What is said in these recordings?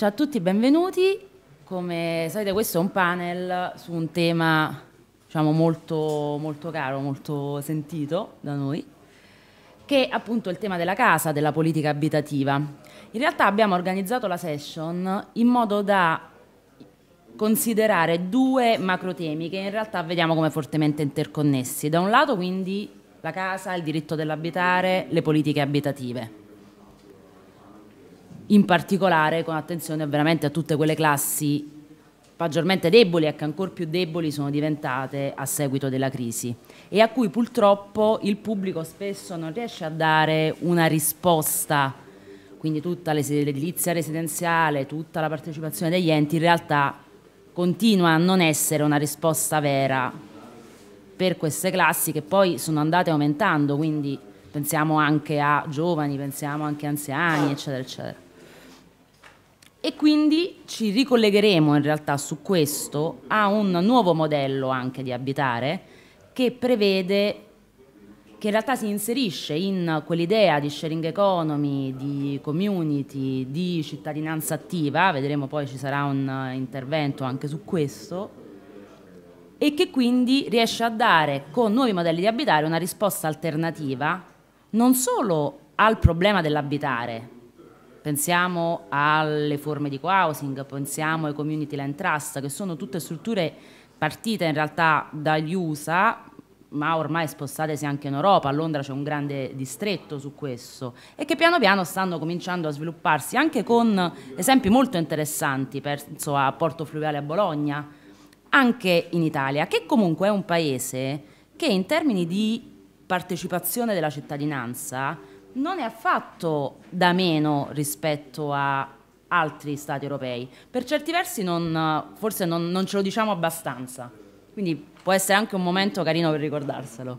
Ciao a tutti, benvenuti. Come sapete questo è un panel su un tema diciamo, molto, molto caro, molto sentito da noi, che è appunto il tema della casa, della politica abitativa. In realtà abbiamo organizzato la session in modo da considerare due macrotemi che in realtà vediamo come fortemente interconnessi. Da un lato quindi la casa, il diritto dell'abitare, le politiche abitative in particolare con attenzione veramente a tutte quelle classi maggiormente deboli e che ancora più deboli sono diventate a seguito della crisi e a cui purtroppo il pubblico spesso non riesce a dare una risposta, quindi tutta l'edilizia residenziale, tutta la partecipazione degli enti in realtà continua a non essere una risposta vera per queste classi che poi sono andate aumentando, quindi pensiamo anche a giovani, pensiamo anche a anziani, eccetera, eccetera. E quindi ci ricollegheremo in realtà su questo a un nuovo modello anche di abitare che prevede che in realtà si inserisce in quell'idea di sharing economy, di community, di cittadinanza attiva, vedremo poi ci sarà un eh, intervento anche su questo, e che quindi riesce a dare con nuovi modelli di abitare una risposta alternativa non solo al problema dell'abitare, Pensiamo alle forme di co-housing, pensiamo ai community land trust, che sono tutte strutture partite in realtà dagli USA, ma ormai spostatesi anche in Europa, a Londra c'è un grande distretto su questo, e che piano piano stanno cominciando a svilupparsi anche con esempi molto interessanti, penso a Porto Fluviale a Bologna, anche in Italia, che comunque è un paese che in termini di partecipazione della cittadinanza non è affatto da meno rispetto a altri stati europei. Per certi versi non, forse non, non ce lo diciamo abbastanza, quindi può essere anche un momento carino per ricordarselo.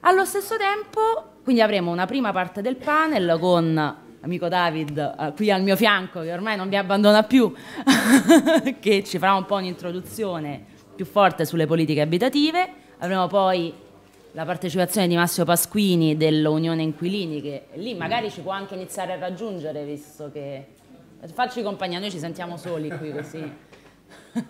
Allo stesso tempo, quindi avremo una prima parte del panel con amico David eh, qui al mio fianco, che ormai non vi abbandona più, che ci farà un po' un'introduzione più forte sulle politiche abitative. Avremo poi la partecipazione di Massimo Pasquini dell'Unione Inquilini, che lì mm. magari ci può anche iniziare a raggiungere, visto che... Facci compagnia, noi ci sentiamo soli qui così.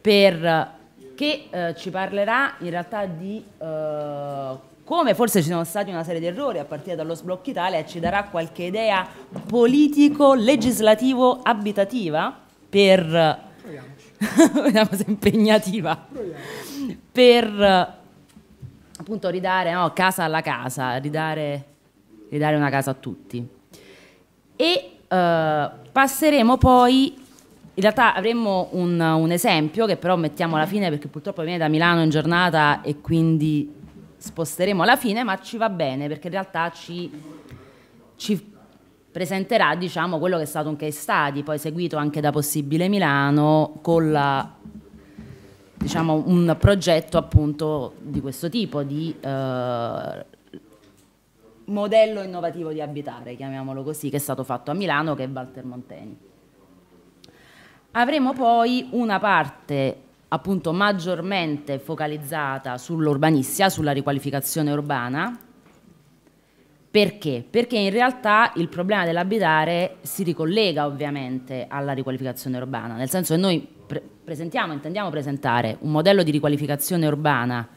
per, che eh, ci parlerà in realtà di eh, come forse ci sono stati una serie di errori a partire dallo sblocco Italia e ci darà qualche idea politico-legislativo-abitativa per... Proviamoci. vediamo se impegnativa. Proviamoci. Per appunto ridare no, casa alla casa, ridare, ridare, una casa a tutti. E eh, passeremo poi, in realtà avremmo un, un, esempio che però mettiamo alla fine perché purtroppo viene da Milano in giornata e quindi sposteremo alla fine, ma ci va bene perché in realtà ci, ci presenterà diciamo, quello che è stato un case study, poi seguito anche da Possibile Milano con la diciamo, un progetto appunto di questo tipo, di eh, modello innovativo di abitare, chiamiamolo così, che è stato fatto a Milano, che è Walter Monteni. Avremo poi una parte appunto maggiormente focalizzata sull'urbanistica, sulla riqualificazione urbana. Perché? Perché in realtà il problema dell'abitare si ricollega ovviamente alla riqualificazione urbana, nel senso che noi presentiamo, intendiamo presentare un modello di riqualificazione urbana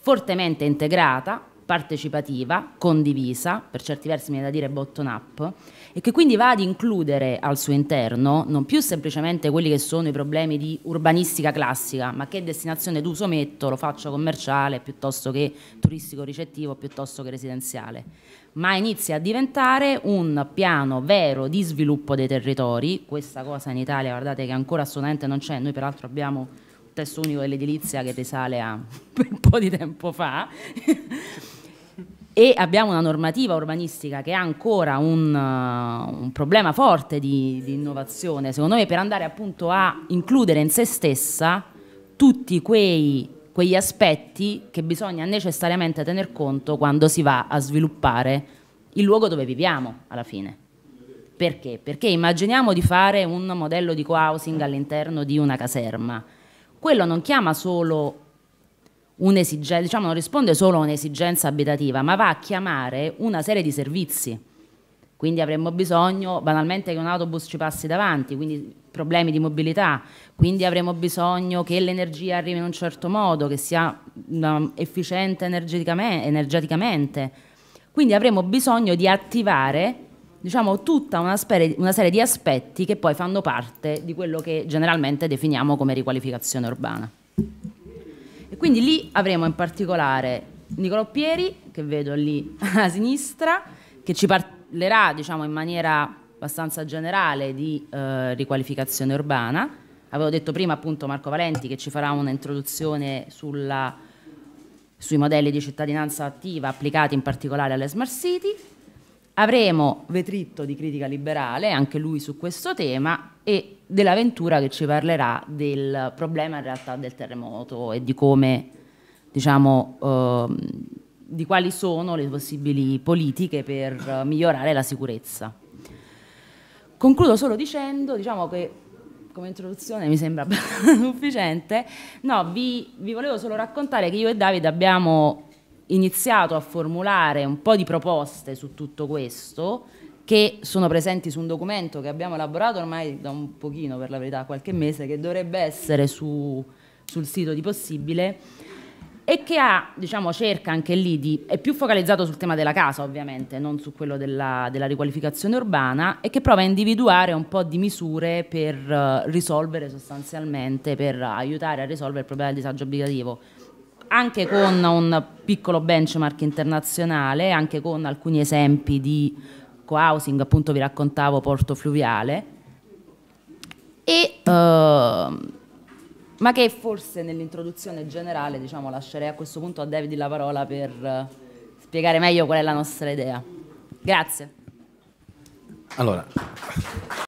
fortemente integrata partecipativa, condivisa, per certi versi mi viene da dire bottom up, e che quindi va ad includere al suo interno non più semplicemente quelli che sono i problemi di urbanistica classica, ma che destinazione d'uso metto, lo faccio commerciale piuttosto che turistico ricettivo, piuttosto che residenziale, ma inizia a diventare un piano vero di sviluppo dei territori, questa cosa in Italia guardate che ancora assolutamente non c'è, noi peraltro abbiamo testo unico dell'edilizia che risale a un po' di tempo fa e abbiamo una normativa urbanistica che ha ancora un, uh, un problema forte di, di, innovazione, secondo me per andare appunto a includere in se stessa tutti quei, quegli aspetti che bisogna necessariamente tener conto quando si va a sviluppare il luogo dove viviamo alla fine. Perché? Perché immaginiamo di fare un modello di co-housing all'interno di una caserma. Quello non chiama solo un'esigenza, diciamo non risponde solo a un'esigenza abitativa, ma va a chiamare una serie di servizi. Quindi avremmo bisogno banalmente che un autobus ci passi davanti, quindi problemi di mobilità, quindi avremo bisogno che l'energia arrivi in un certo modo, che sia mm, efficiente energeticamente, Quindi avremo bisogno di attivare diciamo, tutta una, una serie di aspetti che poi fanno parte di quello che generalmente definiamo come riqualificazione urbana. Quindi lì avremo in particolare Nicolò Pieri, che vedo lì a sinistra, che ci parlerà diciamo, in maniera abbastanza generale di eh, riqualificazione urbana. Avevo detto prima appunto Marco Valenti che ci farà un'introduzione sui modelli di cittadinanza attiva applicati in particolare alle smart city. Avremo Vetritto di Critica Liberale, anche lui su questo tema, e della Ventura che ci parlerà del problema in realtà del terremoto e di come, diciamo, eh, di quali sono le possibili politiche per migliorare la sicurezza. Concludo solo dicendo, diciamo che come introduzione mi sembra sufficiente, no, vi, vi volevo solo raccontare che io e Davide abbiamo iniziato a formulare un po' di proposte su tutto questo che sono presenti su un documento che abbiamo elaborato ormai da un pochino, per la verità, qualche mese, che dovrebbe essere su, sul sito di Possibile e che ha, diciamo, cerca anche lì di, è più focalizzato sul tema della casa ovviamente, non su quello della, della riqualificazione urbana e che prova a individuare un po' di misure per uh, risolvere sostanzialmente, per aiutare a risolvere il problema del disagio abitativo anche con un piccolo benchmark internazionale, anche con alcuni esempi di co-housing, appunto vi raccontavo Porto Fluviale, e, uh, ma che forse nell'introduzione generale diciamo, lascerei a questo punto a David la parola per eh, spiegare meglio qual è la nostra idea. Grazie. Allora,